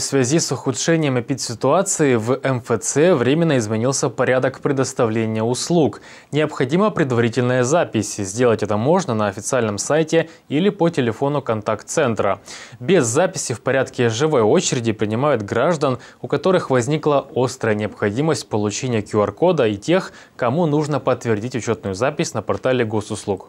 В связи с ухудшением эпидситуации в МФЦ временно изменился порядок предоставления услуг. Необходима предварительная запись. Сделать это можно на официальном сайте или по телефону контакт-центра. Без записи в порядке живой очереди принимают граждан, у которых возникла острая необходимость получения QR-кода и тех, кому нужно подтвердить учетную запись на портале госуслуг.